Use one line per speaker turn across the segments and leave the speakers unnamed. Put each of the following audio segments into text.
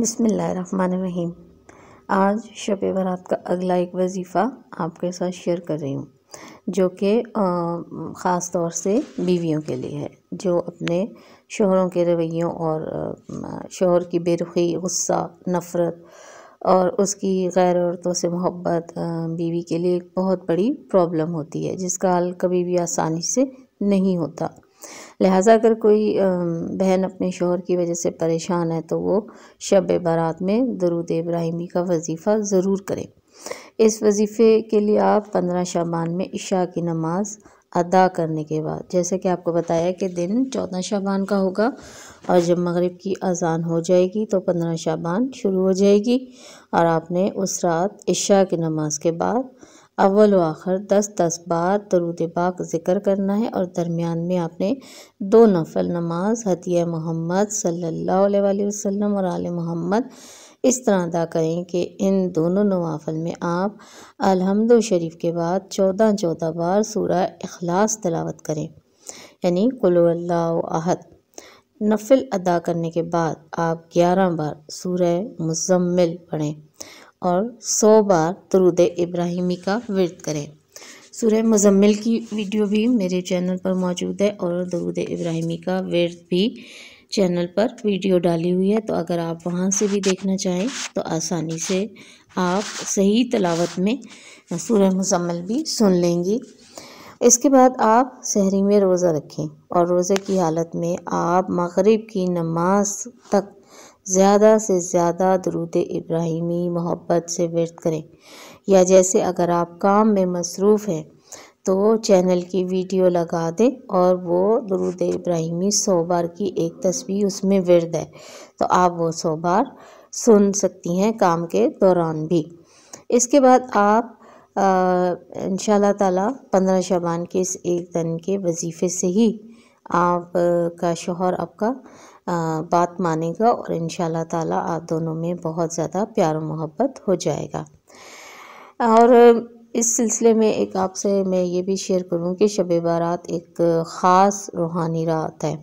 बिसमीम आज शब बारात का अगला एक वजीफ़ा आपके साथ शेयर कर रही हूँ जो कि ख़ास तौर से बीवियों के लिए है जो अपने शोहरों के रवैयों और शोहर की बेरुखी गुस्सा नफ़रत और उसकी गैर औरतों से मोहब्बत बीवी के लिए एक बहुत बड़ी प्रॉब्लम होती है जिसका हल कभी भी आसानी से नहीं होता लिहाजा अगर कोई बहन अपने शोहर की वजह से परेशान है तो वो शब बारात में दरुद इब्राहिमी का वजीफ़ा ज़रूर करें इस वजीफ़े के लिए आप पंद्रह शाबान में इशा की नमाज़ अदा करने के बाद जैसे कि आपको बताया कि दिन चौदह शाबान का होगा और जब मगरब की अजान हो जाएगी तो पंद्रह शाबान शुरू हो जाएगी और आपने उस रात इशा की नमाज़ के बाद अव्वल आखिर दस दस बार दरूद पाक ज़िक्र करना है और दरमियान में आपने दो नफल नमाज हतिया मोहम्मद सल्लल्लाहु अलैहि वसल्लम और आल मोहम्मद इस तरह अदा करें कि इन दोनों नवाफल में आप अलहमद शरीफ के बाद चौदह चौदह बार सूरह अखलास तलावत करें यानी कुल्लाहद नफिल अदा करने के बाद आप ग्यारह बार सूर मुजम्मिल पढ़ें और सौ बार दरुद इब्राहिमी का वर्द करें सूर्य मजम्मिल की वीडियो भी मेरे चैनल पर मौजूद है और दरुद इब्राहिमी का वर्द भी चैनल पर वीडियो डाली हुई है तो अगर आप वहाँ से भी देखना चाहें तो आसानी से आप सही तलावत में सूर्य मजम्मल भी सुन लेंगी इसके बाद आप शहरी में रोज़ा रखें और रोज़े की हालत में आप मगरिब की नमाज तक ज़्यादा से ज़्यादा दरूद इब्राहिमी मोहब्बत से व्यर्थ करें या जैसे अगर आप काम में मसरूफ़ हैं तो चैनल की वीडियो लगा दें और वो दरूद इब्राहिमी सौ बार की एक तस्वीर उसमें वर्द है तो आप वो सौ बार सुन सकती हैं काम के दौरान भी इसके बाद आप इन ताला पंद्रह शबान के इस एक दिन के वजीफ़े से ही आप का शोहर आपका बात मानेगा और इन ताला आप दोनों में बहुत ज़्यादा प्यार मोहब्बत हो जाएगा और इस सिलसिले में एक आपसे मैं ये भी शेयर करूँ कि शब बारात एक ख़ास रूहानी रात है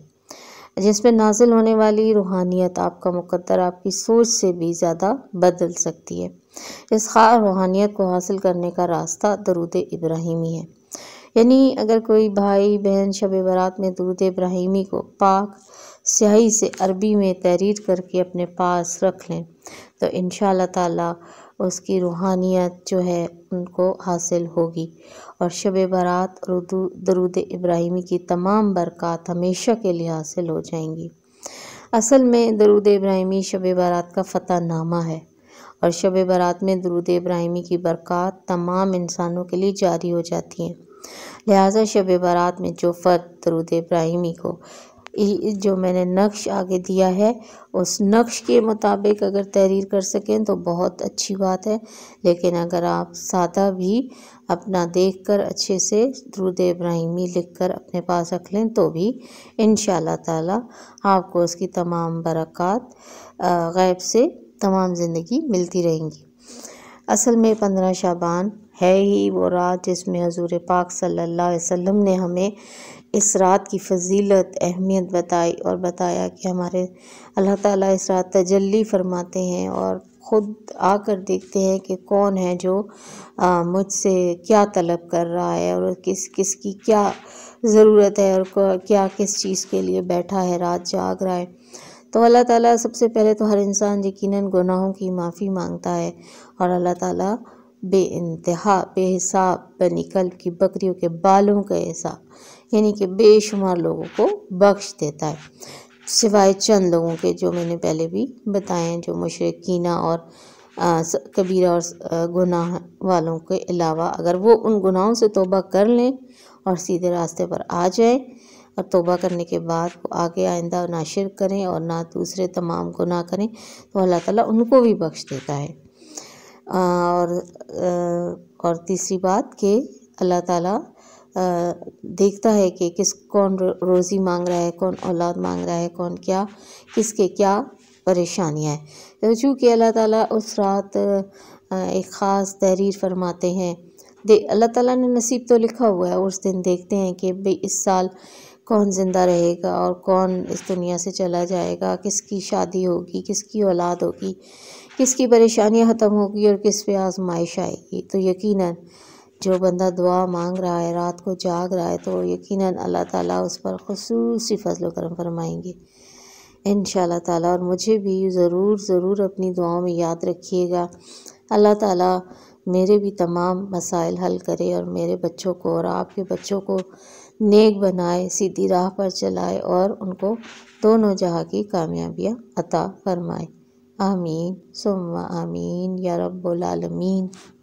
जिसमें नाजिल होने वाली रूहानियत आपका मुकद्दर आपकी सोच से भी ज़्यादा बदल सकती है इस खास रूहानियत को हासिल करने का रास्ता दरूद इब्राहिमी है यानी अगर कोई भाई बहन शब बारात में दरूद इब्राहिमी को पाक स्याही से अरबी में तहरीर करके अपने पास रख लें तो इन ताला उसकी रूहानियत जो है उनको हासिल होगी और शब बारात और दरूद इब्राहिमी की तमाम बरक़ात हमेशा के लिए हासिल हो जाएंगी असल में दरूद इब्राहिमी शब बारात का फ़तह नामा है और शब बारात में दरूद इब्राहिमी की बरक़ात तमाम इंसानों के लिए जारी हो जाती हैं लिहाजा शब बारात में जो फ़र्द दरूद इब्राहिमी को जो मैंने नक्श आगे दिया है उस नक्श के मुताबिक अगर तहरीर कर सकें तो बहुत अच्छी बात है लेकिन अगर आप सादा भी अपना देखकर अच्छे से द्रुद इब्राहिमी लिखकर अपने पास रख लें तो भी इन ताला आपको उसकी तमाम बरक़ात गैब से तमाम ज़िंदगी मिलती रहेंगी असल में पंद्रह शाबान है ही वो रात जिसमें हजूर पाक सल्ला अलैहि ने हमें इस रात की फजीलत अहमियत बताई और बताया कि हमारे अल्लाह ताला इस रात तजल्ली फरमाते हैं और ख़ुद आकर देखते हैं कि कौन है जो मुझसे क्या तलब कर रहा है और किस किस की क्या ज़रूरत है और क्या किस चीज़ के लिए बैठा है रात जाग रहा है तो अल्लाह ताला सबसे पहले तो हर इंसान यकीनन गुनाहों की माफ़ी मांगता है और अल्लाह ताला बे इंतहा बेहिसाब बनी कल की बकरियों के बालों का हिसाब यानी कि बेशुमार लोगों को बख्श देता है सिवाय चंद लोगों के जो मैंने पहले भी बताए हैं जो मुशरकिना और कबीरा और गुनाह वालों के अलावा अगर वो उन गुनाहों से तोबा कर लें और सीधे रास्ते पर आ जाएँ और तोबा करने के बाद वो आगे आइंदा ना शिर करें और ना दूसरे तमाम गुनाह करें तो अल्लाह ताला उनको भी बख्श देता है और और तीसरी बात कि अल्लाह ताला देखता है कि किस कौन रोज़ी मांग रहा है कौन औलाद मांग रहा है कौन क्या किसके क्या परेशानियाँ हैं तो चूँकि अल्लाह ताला उस रात एक ख़ास तहरीर फरमाते हैं दे अल्लाह ताला ने नसीब तो लिखा हुआ है उस दिन देखते हैं कि भाई इस साल कौन ज़िंदा रहेगा और कौन इस दुनिया से चला जाएगा किसकी शादी होगी किसकी औलाद होगी किसकी परेशानियाँ ख़त्म होगी और किस पे आजमाइश आएगी तो यकीनन जो बंदा दुआ मांग रहा है रात को जाग रहा है तो यकीनन अल्लाह ताला उस पर खसूस फजल करम फरमाएंगे इन ताला और मुझे भी ज़रूर ज़रूर अपनी दुआओं में याद रखिएगा अल्लाह ताला मेरे भी तमाम मसाइल हल करे और मेरे बच्चों को और आपके बच्चों को नेक बनाए सीधी राह पर चलाए और उनको दोनों जहाँ की कामयाबियाँ अता फरमाए आमीन सोम आमीन या रबालमीन आलमीन